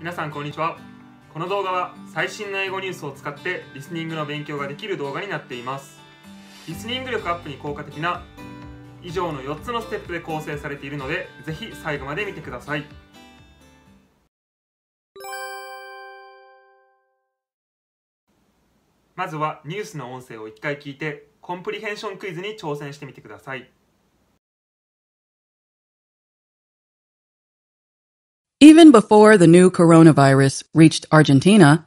皆さんこんにちはこの動画は最新の英語ニュースを使ってリスニングの勉強ができる動画になっていますリスニング力アップに効果的な以上の4つのステップで構成されているのでぜひ最後まで見てくださいまずはニュースの音声を1回聞いてコンプリヘンションクイズに挑戦してみてください Even before the new coronavirus reached Argentina,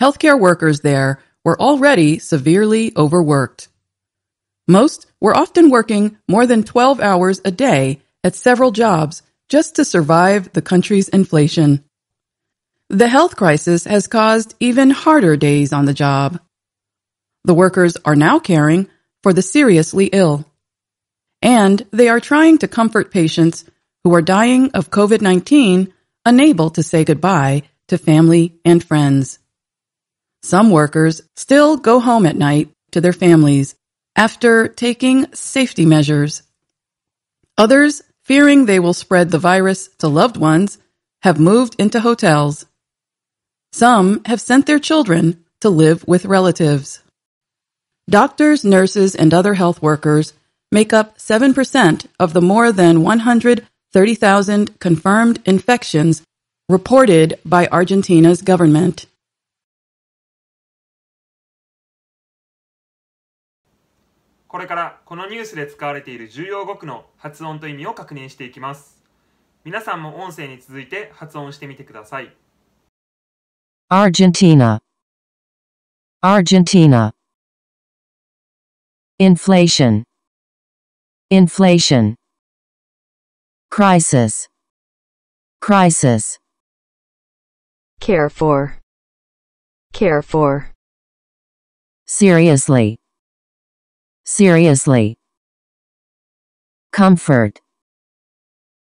healthcare workers there were already severely overworked. Most were often working more than 12 hours a day at several jobs just to survive the country's inflation. The health crisis has caused even harder days on the job. The workers are now caring for the seriously ill. And they are trying to comfort patients who are dying of COVID 19 unable to say goodbye to family and friends. Some workers still go home at night to their families after taking safety measures. Others, fearing they will spread the virus to loved ones, have moved into hotels. Some have sent their children to live with relatives. Doctors, nurses, and other health workers make up 7% of the more than 100 30,000 confirmed infections reported by Argentina's government. これからこのニュースで使われている重要語句の発音と意味を確認していきます。皆さんも音声に続いて発音してみてください。Argentina Argentina Inflation Inflation crisis crisis care for care for seriously seriously comfort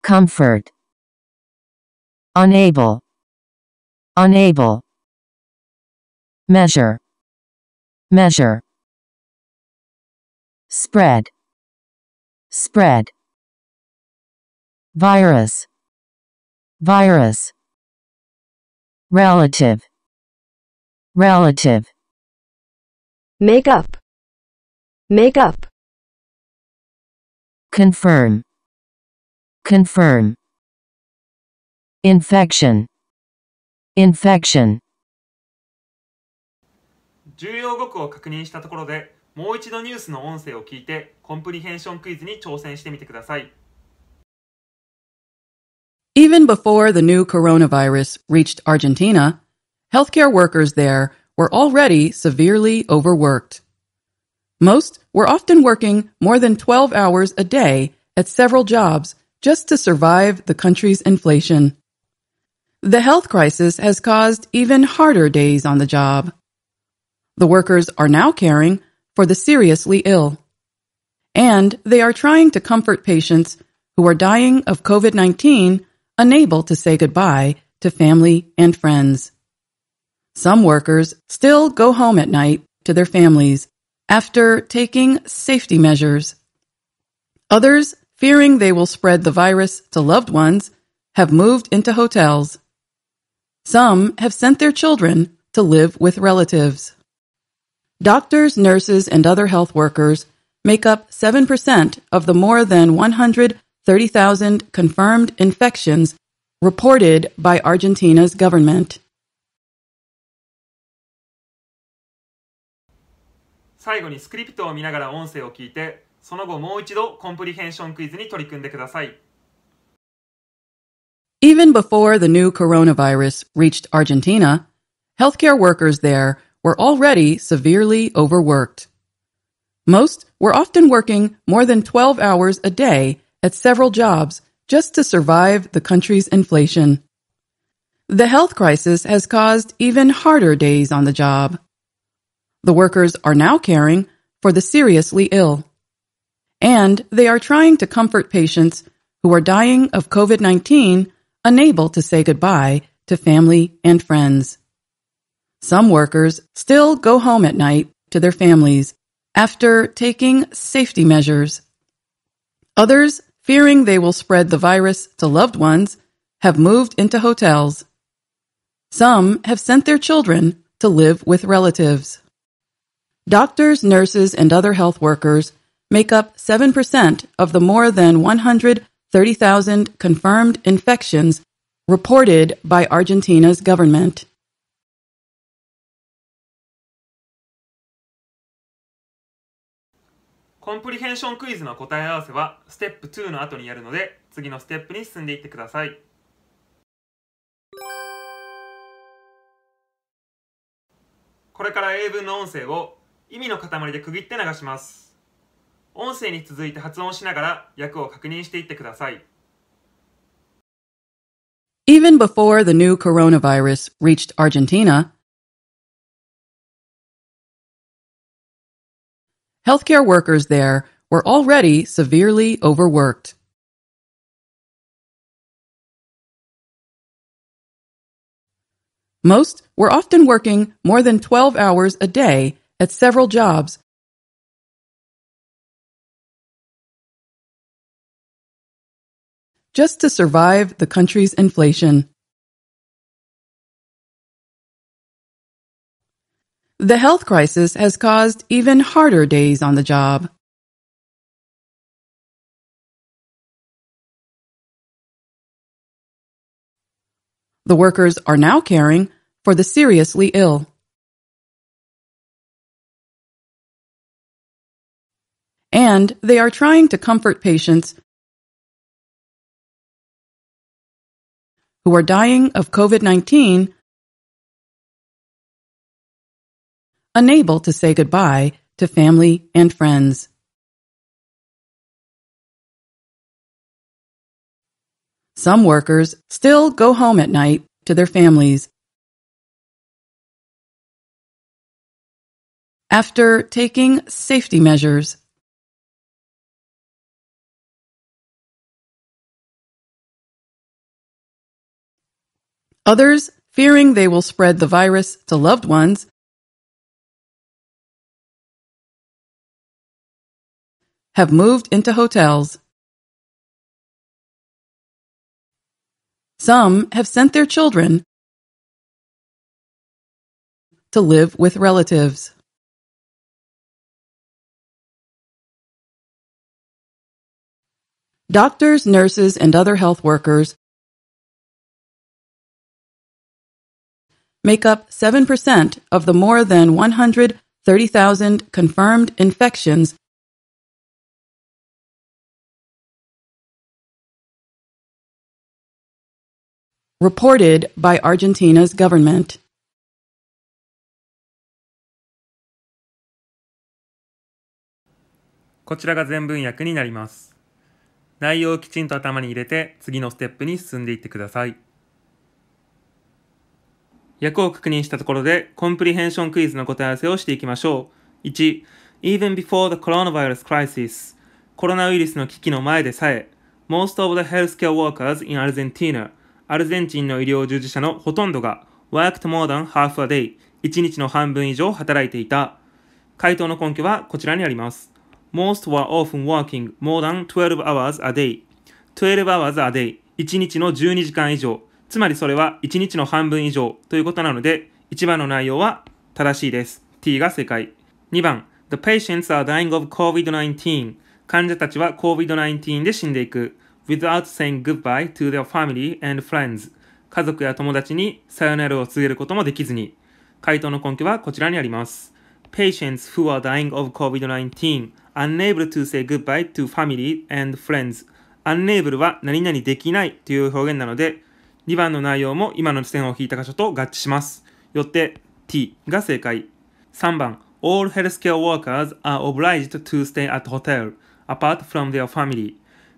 comfort unable unable measure measure spread spread virus virus relative relative make up make up confirm confirm infection infection 重要語句を確認したところでもう一度ニュースの音声を聞いてコンプリヘンションクイズに挑戦してみてください。Even before the new coronavirus reached Argentina, healthcare workers there were already severely overworked. Most were often working more than 12 hours a day at several jobs just to survive the country's inflation. The health crisis has caused even harder days on the job. The workers are now caring for the seriously ill. And they are trying to comfort patients who are dying of COVID 19 unable to say goodbye to family and friends. Some workers still go home at night to their families after taking safety measures. Others, fearing they will spread the virus to loved ones, have moved into hotels. Some have sent their children to live with relatives. Doctors, nurses, and other health workers make up 7% of the more than 100 30,000 confirmed infections reported by Argentina's government. Even before the new coronavirus reached Argentina, healthcare workers there were already severely overworked. Most were often working more than 12 hours a day at several jobs just to survive the country's inflation. The health crisis has caused even harder days on the job. The workers are now caring for the seriously ill. And they are trying to comfort patients who are dying of COVID 19, unable to say goodbye to family and friends. Some workers still go home at night to their families after taking safety measures. Others fearing they will spread the virus to loved ones, have moved into hotels. Some have sent their children to live with relatives. Doctors, nurses, and other health workers make up 7% of the more than 130,000 confirmed infections reported by Argentina's government. コンプリヘンションクイズの答え合わせはステップ2の後にやるので次のステップに進んでいってください。これから英文の音声を意味の塊で区切って流します。音声に続いて発音しながら訳を確認していってください。Even before the new coronavirus reached Argentina, healthcare workers there were already severely overworked. Most were often working more than 12 hours a day at several jobs. Just to survive the country's inflation. The health crisis has caused even harder days on the job. The workers are now caring for the seriously ill. And they are trying to comfort patients who are dying of COVID 19 unable to say goodbye to family and friends. Some workers still go home at night to their families. After taking safety measures, Others, fearing they will spread the virus to loved ones, have moved into hotels. Some have sent their children to live with relatives. Doctors, nurses, and other health workers make up 7% of the more than 130,000 confirmed infections reported by Argentina's government. 訳を確認したところで、コンプリヘンションクイズの答え合わせをしていきましょう。1、Even before the coronavirus crisis コロナウイルスの危機の前でさえ Most of the healthcare workers in Argentina アルゼンチンの医療従事者のほとんどが worked more than half a day 1日の半分以上働いていた。回答の根拠はこちらにあります。Most were often working more than 12 hours a day. 12 hours a day 1日の12時間以上。つまりそれは1日の半分以上ということなので、1番の内容は正しいです。t が正解。2番、The patients are dying of COVID-19. 患者たちは COVID-19 で死んでいく。without saying goodbye to their family and friends 家族や友達にさよならを告げることもできずに回答の根拠はこちらにあります Patients who are dying of COVID-19 unable to say goodbye to family and friends unable は何々できないという表現なので2番の内容も今の線を引いた箇所と合致しますよって T が正解3番 All healthcare workers are obliged to stay at hotel apart from their family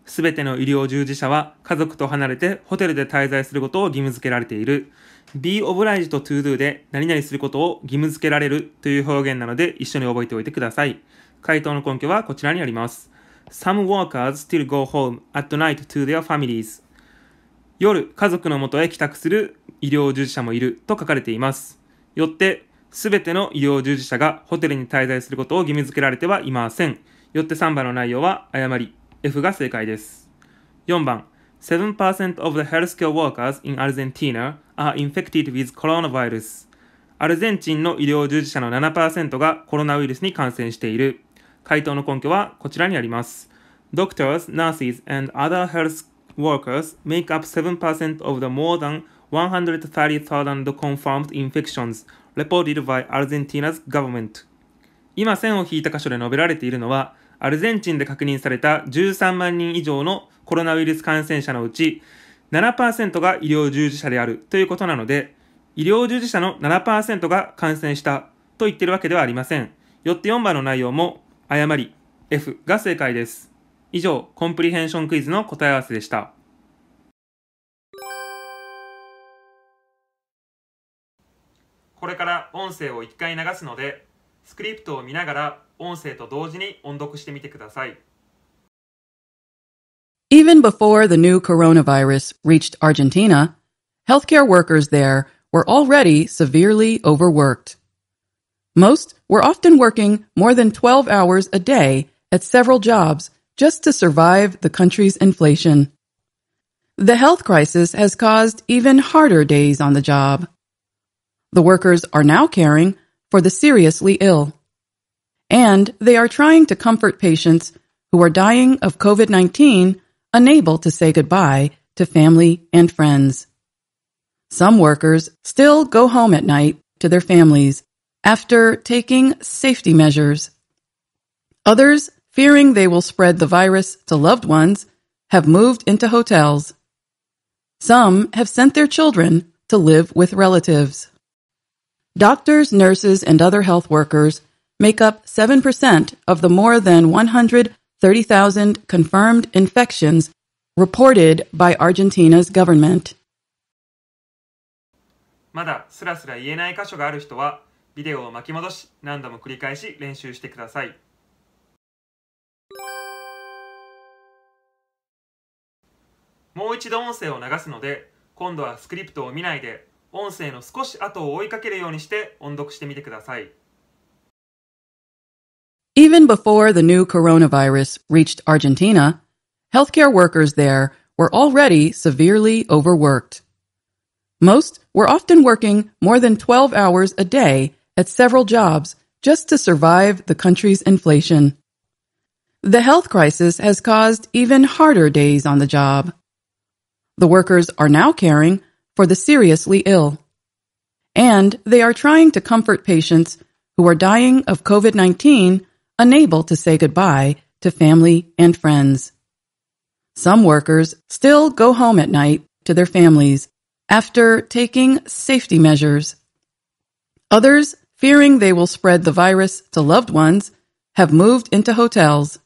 すべての医療従事者は家族と離れてホテルで滞在することを義務付けられている。be obliged to do で何々することを義務付けられるという表現なので一緒に覚えておいてください。回答の根拠はこちらにあります。Some workers still go home at night to their families. 夜、家族のもとへ帰宅する医療従事者もいると書かれています。よって、すべての医療従事者がホテルに滞在することを義務付けられてはいません。よって3番の内容は誤り。F が正解です。4番、7% of the healthcare workers in Argentina are infected with coronavirus. アルゼンチンの医療従事者の7%がコロナウイルスに感染している。回答の根拠はこちらにあります。Doctors, nurses, and other health workers make up 7% of the more than 130,000 confirmed infections reported by Argentina's government. 今線を引いた箇所で述べられているのは、アルゼンチンで確認された13万人以上のコロナウイルス感染者のうち7%が医療従事者であるということなので、医療従事者の7%が感染したと言ってるわけではありません。よって4番の内容も誤り F が正解です。以上、コンプリヘンションクイズの答え合わせでした。これから音声を1回流すので、スクリプトを見ながら音声と同時に音読してみてください。Even before the new coronavirus reached Argentina, healthcare workers there were already severely overworked. Most were often working more than 12 hours a day at several jobs just to survive the country's inflation. The health crisis has caused even harder days on the job. The workers are now caring for the seriously ill. And they are trying to comfort patients who are dying of COVID 19, unable to say goodbye to family and friends. Some workers still go home at night to their families after taking safety measures. Others, fearing they will spread the virus to loved ones, have moved into hotels. Some have sent their children to live with relatives. Doctors, nurses, and other health workers make up 7% of the more than 130,000 confirmed infections reported by Argentina's government. まだすらすら言えない箇所がある人はビデオを巻き戻し何度も繰り返し練習してくださいもう一度音声を流すので今度はスクリプトを見ないで音声の少し後を追いかけるようにして音読してみてください。Even before the new coronavirus reached Argentina, healthcare workers there were already severely overworked. Most were often working more than 12 hours a day at several jobs just to survive the country's inflation. The health crisis has caused even harder days on the job. The workers are now caring for the seriously ill. And they are trying to comfort patients who are dying of COVID 19, unable to say goodbye to family and friends. Some workers still go home at night to their families after taking safety measures. Others, fearing they will spread the virus to loved ones, have moved into hotels.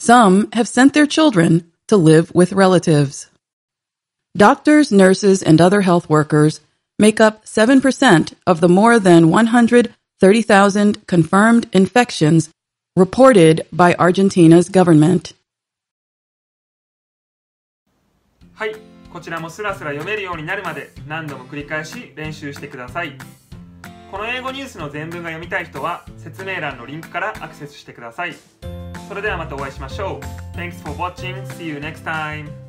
Some have sent their children to live with relatives. Doctors, nurses, and other health workers make up 7% of the more than 130,000 confirmed infections reported by Argentina's government. はい、こちらもスラスラ読めるようになるまで何度も繰り返し練習してください。この英語ニュースの全文が読みたい人は説明欄のリンクからアクセスしてください。それではまたお会いしましょう。Thanks for watching. See you next time.